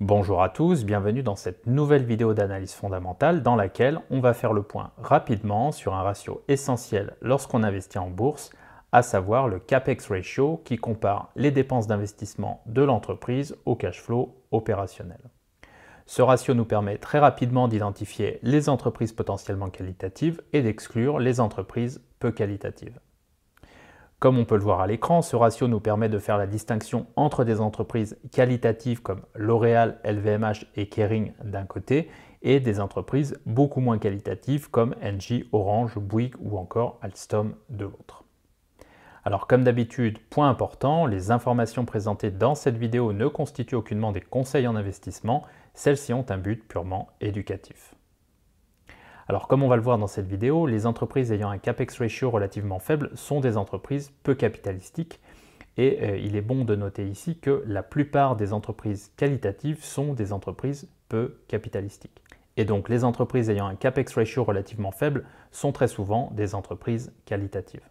Bonjour à tous, bienvenue dans cette nouvelle vidéo d'analyse fondamentale dans laquelle on va faire le point rapidement sur un ratio essentiel lorsqu'on investit en bourse, à savoir le CAPEX ratio qui compare les dépenses d'investissement de l'entreprise au cash flow opérationnel. Ce ratio nous permet très rapidement d'identifier les entreprises potentiellement qualitatives et d'exclure les entreprises peu qualitatives. Comme on peut le voir à l'écran, ce ratio nous permet de faire la distinction entre des entreprises qualitatives comme L'Oréal, LVMH et Kering d'un côté et des entreprises beaucoup moins qualitatives comme Engie, Orange, Bouygues ou encore Alstom de l'autre. Alors comme d'habitude, point important, les informations présentées dans cette vidéo ne constituent aucunement des conseils en investissement, celles-ci ont un but purement éducatif. Alors comme on va le voir dans cette vidéo, les entreprises ayant un CAPEX ratio relativement faible sont des entreprises peu capitalistiques et euh, il est bon de noter ici que la plupart des entreprises qualitatives sont des entreprises peu capitalistiques. Et donc les entreprises ayant un CAPEX ratio relativement faible sont très souvent des entreprises qualitatives.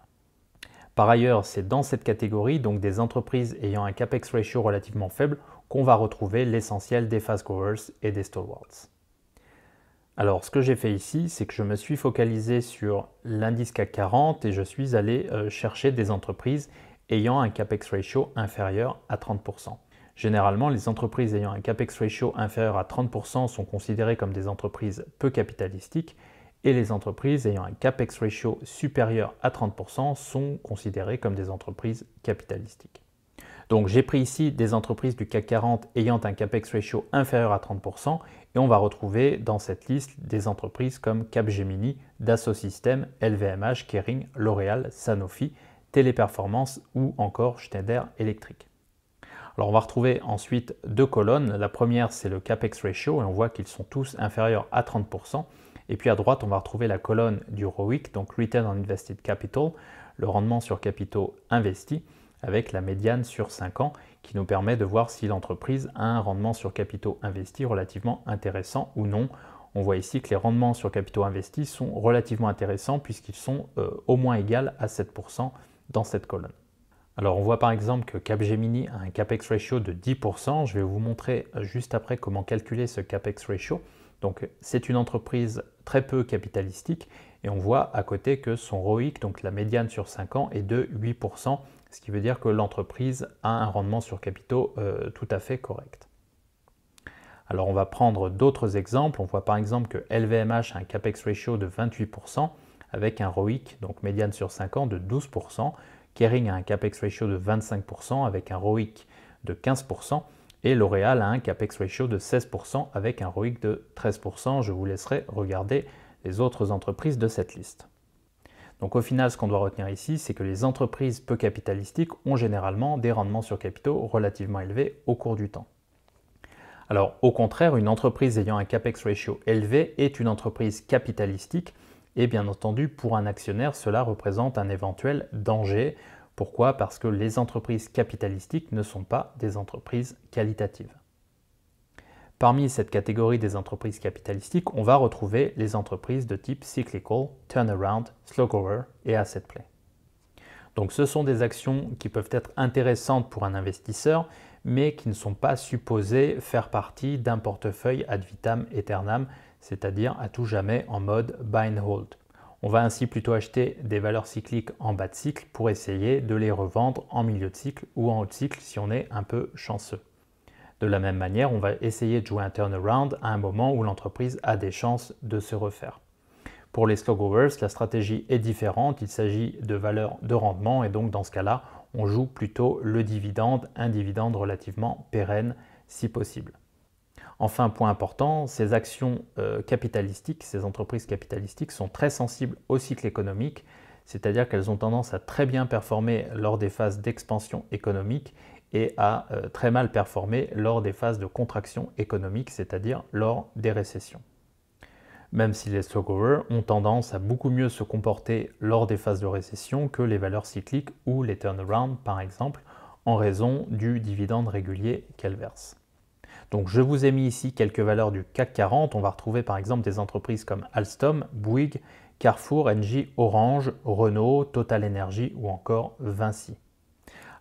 Par ailleurs, c'est dans cette catégorie, donc des entreprises ayant un CAPEX ratio relativement faible, qu'on va retrouver l'essentiel des fast growers et des stalwarts. Alors ce que j'ai fait ici, c'est que je me suis focalisé sur l'indice CAC 40 et je suis allé euh, chercher des entreprises ayant un CAPEX ratio inférieur à 30%. Généralement, les entreprises ayant un CAPEX ratio inférieur à 30% sont considérées comme des entreprises peu capitalistiques et les entreprises ayant un CAPEX ratio supérieur à 30% sont considérées comme des entreprises capitalistiques. Donc j'ai pris ici des entreprises du CAC 40 ayant un CAPEX ratio inférieur à 30% et on va retrouver dans cette liste des entreprises comme Capgemini, Dassault Systèmes, LVMH, Kering, L'Oréal, Sanofi, Téléperformance ou encore Schneider Electric. Alors on va retrouver ensuite deux colonnes. La première c'est le CAPEX ratio et on voit qu'ils sont tous inférieurs à 30%. Et puis à droite on va retrouver la colonne du ROIC, donc Return on Invested Capital, le rendement sur capitaux investis avec la médiane sur 5 ans qui nous permet de voir si l'entreprise a un rendement sur capitaux investis relativement intéressant ou non. On voit ici que les rendements sur capitaux investis sont relativement intéressants puisqu'ils sont euh, au moins égaux à 7% dans cette colonne. Alors on voit par exemple que Capgemini a un CAPEX ratio de 10%. Je vais vous montrer euh, juste après comment calculer ce CAPEX ratio. Donc c'est une entreprise très peu capitalistique et on voit à côté que son ROIC, donc la médiane sur 5 ans, est de 8% ce qui veut dire que l'entreprise a un rendement sur capitaux euh, tout à fait correct. Alors on va prendre d'autres exemples. On voit par exemple que LVMH a un CAPEX ratio de 28% avec un ROIC, donc médiane sur 5 ans, de 12%. Kering a un CAPEX ratio de 25% avec un ROIC de 15%. Et L'Oréal a un CAPEX ratio de 16% avec un ROIC de 13%. Je vous laisserai regarder les autres entreprises de cette liste. Donc au final, ce qu'on doit retenir ici, c'est que les entreprises peu capitalistiques ont généralement des rendements sur capitaux relativement élevés au cours du temps. Alors au contraire, une entreprise ayant un CAPEX ratio élevé est une entreprise capitalistique et bien entendu pour un actionnaire cela représente un éventuel danger. Pourquoi Parce que les entreprises capitalistiques ne sont pas des entreprises qualitatives. Parmi cette catégorie des entreprises capitalistiques, on va retrouver les entreprises de type cyclical, turnaround, slow grower et asset play. Donc ce sont des actions qui peuvent être intéressantes pour un investisseur, mais qui ne sont pas supposées faire partie d'un portefeuille ad vitam aeternam, c'est-à-dire à tout jamais en mode buy and hold. On va ainsi plutôt acheter des valeurs cycliques en bas de cycle pour essayer de les revendre en milieu de cycle ou en haut de cycle si on est un peu chanceux. De la même manière, on va essayer de jouer un turnaround à un moment où l'entreprise a des chances de se refaire. Pour les slow la stratégie est différente, il s'agit de valeurs de rendement et donc dans ce cas-là, on joue plutôt le dividende, un dividende relativement pérenne si possible. Enfin, point important, ces actions euh, capitalistiques, ces entreprises capitalistiques sont très sensibles au cycle économique, c'est-à-dire qu'elles ont tendance à très bien performer lors des phases d'expansion économique et a euh, très mal performé lors des phases de contraction économique, c'est-à-dire lors des récessions. Même si les stockovers ont tendance à beaucoup mieux se comporter lors des phases de récession que les valeurs cycliques ou les turnarounds par exemple, en raison du dividende régulier qu'elles versent. Donc je vous ai mis ici quelques valeurs du CAC 40. On va retrouver par exemple des entreprises comme Alstom, Bouygues, Carrefour, Engie, Orange, Renault, Total Energy ou encore Vinci.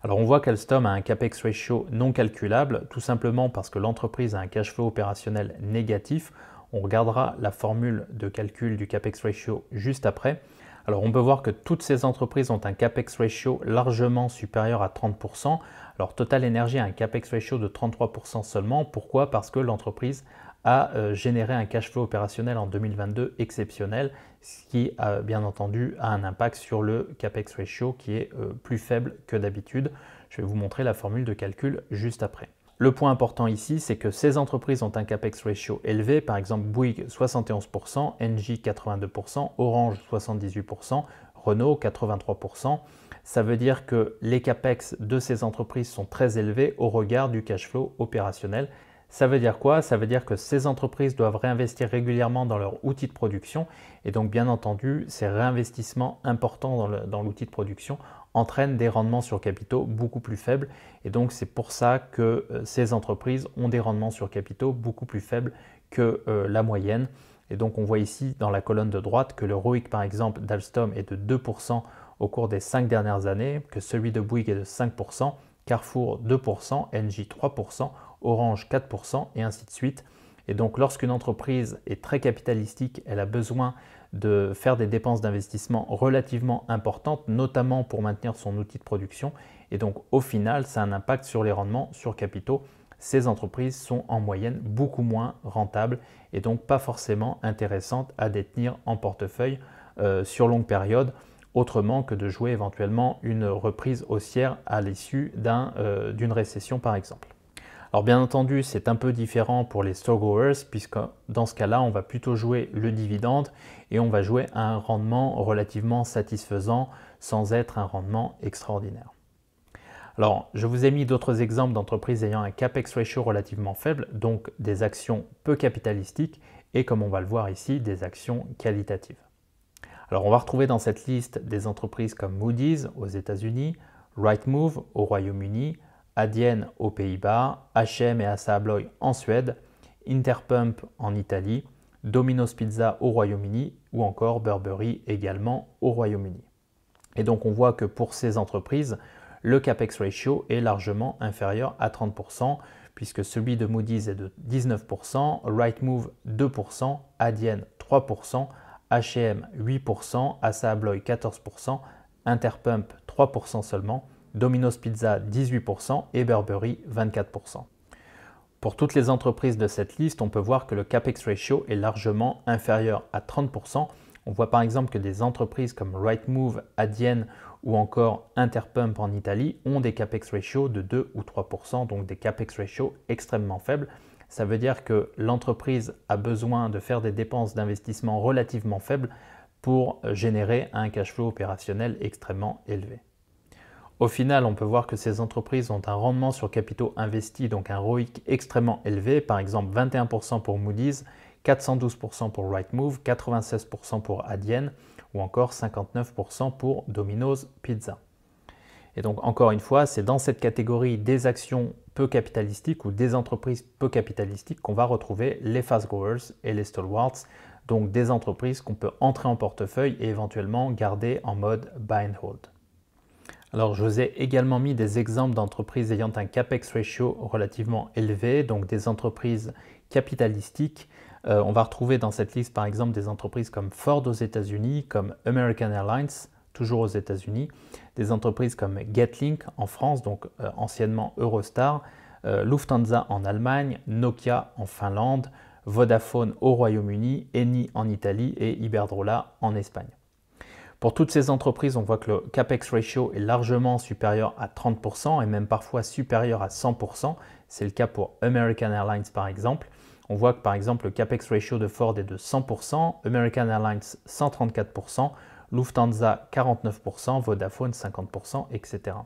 Alors on voit qu'Alstom a un CAPEX ratio non calculable, tout simplement parce que l'entreprise a un cash flow opérationnel négatif. On regardera la formule de calcul du CAPEX ratio juste après. Alors on peut voir que toutes ces entreprises ont un CAPEX ratio largement supérieur à 30%. Alors Total Energy a un CAPEX ratio de 33% seulement. Pourquoi Parce que l'entreprise a euh, généré un cash flow opérationnel en 2022 exceptionnel, ce qui a bien entendu un impact sur le CAPEX ratio qui est euh, plus faible que d'habitude. Je vais vous montrer la formule de calcul juste après. Le point important ici, c'est que ces entreprises ont un CAPEX ratio élevé, par exemple Bouygues 71%, Engie 82%, Orange 78%, Renault 83%. Ça veut dire que les CAPEX de ces entreprises sont très élevés au regard du cash flow opérationnel, ça veut dire quoi Ça veut dire que ces entreprises doivent réinvestir régulièrement dans leur outil de production et donc bien entendu ces réinvestissements importants dans l'outil de production entraînent des rendements sur capitaux beaucoup plus faibles et donc c'est pour ça que euh, ces entreprises ont des rendements sur capitaux beaucoup plus faibles que euh, la moyenne. Et donc on voit ici dans la colonne de droite que le ROIC par exemple d'Alstom est de 2% au cours des 5 dernières années, que celui de Bouygues est de 5%, Carrefour 2%, NJ, 3%, Orange 4% et ainsi de suite. Et donc lorsqu'une entreprise est très capitalistique, elle a besoin de faire des dépenses d'investissement relativement importantes, notamment pour maintenir son outil de production. Et donc au final, ça a un impact sur les rendements sur capitaux. Ces entreprises sont en moyenne beaucoup moins rentables et donc pas forcément intéressantes à détenir en portefeuille euh, sur longue période, autrement que de jouer éventuellement une reprise haussière à l'issue euh, d'une récession par exemple. Alors bien entendu, c'est un peu différent pour les store puisque dans ce cas-là, on va plutôt jouer le dividende et on va jouer à un rendement relativement satisfaisant sans être un rendement extraordinaire. Alors, je vous ai mis d'autres exemples d'entreprises ayant un CAPEX ratio relativement faible, donc des actions peu capitalistiques, et comme on va le voir ici, des actions qualitatives. Alors, on va retrouver dans cette liste des entreprises comme Moody's aux États-Unis, Rightmove au Royaume-Uni, à aux Pays-Bas, H&M et Assa Abloy en Suède, Interpump en Italie, Domino's Pizza au Royaume-Uni ou encore Burberry également au Royaume-Uni. Et donc on voit que pour ces entreprises, le CAPEX ratio est largement inférieur à 30%, puisque celui de Moody's est de 19%, Rightmove 2%, Adyen 3%, H&M 8%, Assa Abloy 14%, Interpump 3% seulement, Domino's Pizza 18% et Burberry 24%. Pour toutes les entreprises de cette liste, on peut voir que le CAPEX ratio est largement inférieur à 30%. On voit par exemple que des entreprises comme Rightmove, Adyen ou encore Interpump en Italie ont des CAPEX ratios de 2 ou 3%, donc des CAPEX ratios extrêmement faibles. Ça veut dire que l'entreprise a besoin de faire des dépenses d'investissement relativement faibles pour générer un cash flow opérationnel extrêmement élevé. Au final, on peut voir que ces entreprises ont un rendement sur capitaux investis, donc un ROIC extrêmement élevé, par exemple 21% pour Moody's, 412% pour Rightmove, 96% pour Adyen ou encore 59% pour Domino's Pizza. Et donc encore une fois, c'est dans cette catégorie des actions peu capitalistiques ou des entreprises peu capitalistiques qu'on va retrouver les fast growers et les stalwarts, donc des entreprises qu'on peut entrer en portefeuille et éventuellement garder en mode buy and hold. Alors, je vous ai également mis des exemples d'entreprises ayant un CAPEX ratio relativement élevé, donc des entreprises capitalistiques. Euh, on va retrouver dans cette liste, par exemple, des entreprises comme Ford aux États-Unis, comme American Airlines, toujours aux États-Unis, des entreprises comme Getlink en France, donc euh, anciennement Eurostar, euh, Lufthansa en Allemagne, Nokia en Finlande, Vodafone au Royaume-Uni, Eni en Italie et Iberdrola en Espagne. Pour toutes ces entreprises, on voit que le CAPEX ratio est largement supérieur à 30% et même parfois supérieur à 100%. C'est le cas pour American Airlines par exemple. On voit que par exemple le CAPEX ratio de Ford est de 100%, American Airlines 134%, Lufthansa 49%, Vodafone 50%, etc.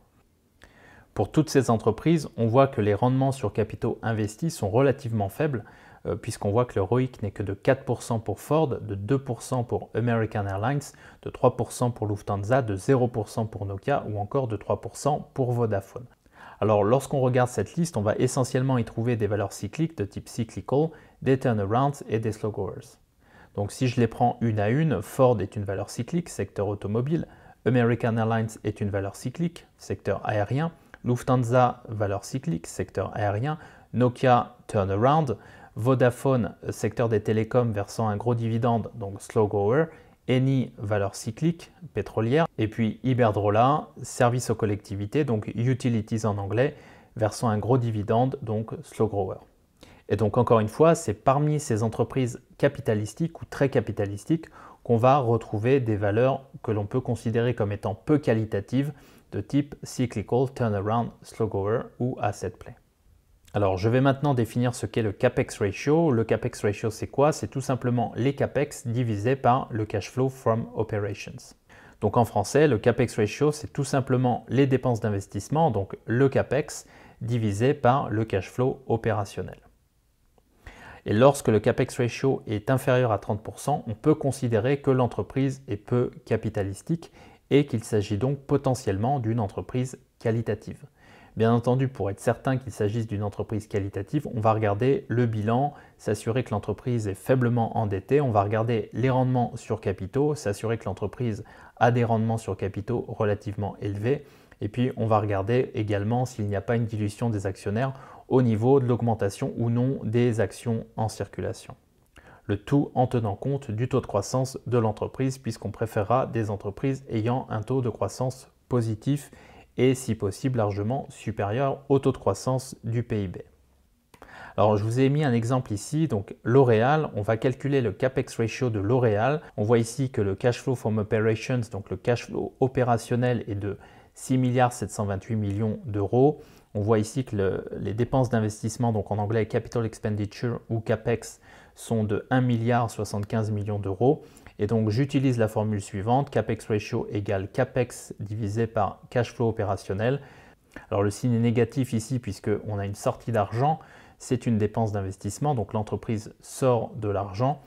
Pour toutes ces entreprises, on voit que les rendements sur capitaux investis sont relativement faibles, euh, puisqu'on voit que le ROIC n'est que de 4% pour Ford, de 2% pour American Airlines, de 3% pour Lufthansa, de 0% pour Nokia ou encore de 3% pour Vodafone. Alors lorsqu'on regarde cette liste, on va essentiellement y trouver des valeurs cycliques de type cyclical, des turnarounds et des slow growers. Donc si je les prends une à une, Ford est une valeur cyclique, secteur automobile, American Airlines est une valeur cyclique, secteur aérien, Lufthansa, valeur cyclique, secteur aérien, Nokia, turnaround, Vodafone, euh, secteur des télécoms versant un gros dividende, donc slow grower, Eni, valeur cyclique, pétrolière, et puis Iberdrola, service aux collectivités, donc utilities en anglais, versant un gros dividende, donc slow grower. Et donc encore une fois, c'est parmi ces entreprises capitalistiques ou très capitalistiques qu'on va retrouver des valeurs que l'on peut considérer comme étant peu qualitatives, de type cyclical, turnaround, slow grower ou asset play. Alors, je vais maintenant définir ce qu'est le CAPEX ratio. Le CAPEX ratio, c'est quoi C'est tout simplement les CAPEX divisé par le cash flow from operations. Donc en français, le CAPEX ratio, c'est tout simplement les dépenses d'investissement, donc le CAPEX, divisé par le cash flow opérationnel. Et lorsque le CAPEX ratio est inférieur à 30%, on peut considérer que l'entreprise est peu capitalistique et qu'il s'agit donc potentiellement d'une entreprise qualitative. Bien entendu, pour être certain qu'il s'agisse d'une entreprise qualitative, on va regarder le bilan, s'assurer que l'entreprise est faiblement endettée, on va regarder les rendements sur capitaux, s'assurer que l'entreprise a des rendements sur capitaux relativement élevés, et puis on va regarder également s'il n'y a pas une dilution des actionnaires au niveau de l'augmentation ou non des actions en circulation. Le tout en tenant compte du taux de croissance de l'entreprise, puisqu'on préférera des entreprises ayant un taux de croissance positif et si possible largement supérieur au taux de croissance du PIB. Alors je vous ai mis un exemple ici, donc L'Oréal, on va calculer le CAPEX ratio de L'Oréal. On voit ici que le cash flow from operations, donc le cash flow opérationnel est de 6 milliards 728 millions d'euros. On voit ici que les dépenses d'investissement, donc en anglais capital expenditure ou CAPEX, sont de 1 milliard millions d'euros et donc j'utilise la formule suivante, CAPEX ratio égale CAPEX divisé par cash flow opérationnel. Alors le signe est négatif ici puisqu'on a une sortie d'argent, c'est une dépense d'investissement, donc l'entreprise sort de l'argent.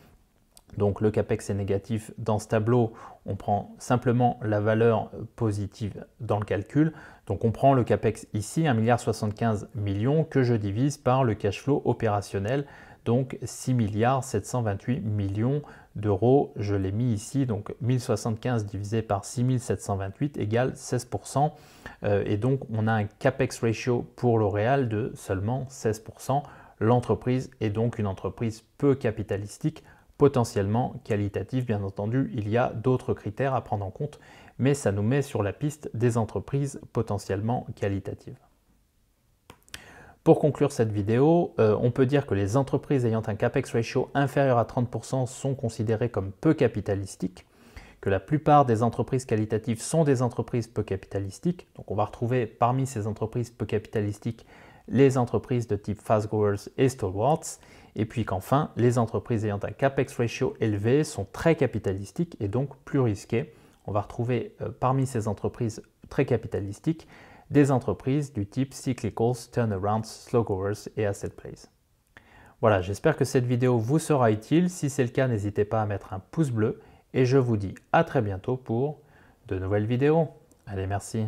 Donc le CAPEX est négatif dans ce tableau, on prend simplement la valeur positive dans le calcul. Donc on prend le CAPEX ici, 1,75 milliard que je divise par le cash flow opérationnel donc 6 milliards 728 millions d'euros. Je l'ai mis ici, donc 1075 divisé par 6728 égale 16%. Euh, et donc on a un CAPEX ratio pour L'Oréal de seulement 16%. L'entreprise est donc une entreprise peu capitalistique, potentiellement qualitative. Bien entendu, il y a d'autres critères à prendre en compte, mais ça nous met sur la piste des entreprises potentiellement qualitatives. Pour conclure cette vidéo, euh, on peut dire que les entreprises ayant un CAPEX ratio inférieur à 30% sont considérées comme peu capitalistiques, que la plupart des entreprises qualitatives sont des entreprises peu capitalistiques. Donc on va retrouver parmi ces entreprises peu capitalistiques les entreprises de type Fast Growers et Stalwarts, et puis qu'enfin, les entreprises ayant un CAPEX ratio élevé sont très capitalistiques et donc plus risquées. On va retrouver euh, parmi ces entreprises très capitalistiques des entreprises du type Cyclicals, Turnarounds, Slow et Asset Plays. Voilà, j'espère que cette vidéo vous sera utile. Si c'est le cas, n'hésitez pas à mettre un pouce bleu et je vous dis à très bientôt pour de nouvelles vidéos. Allez, merci.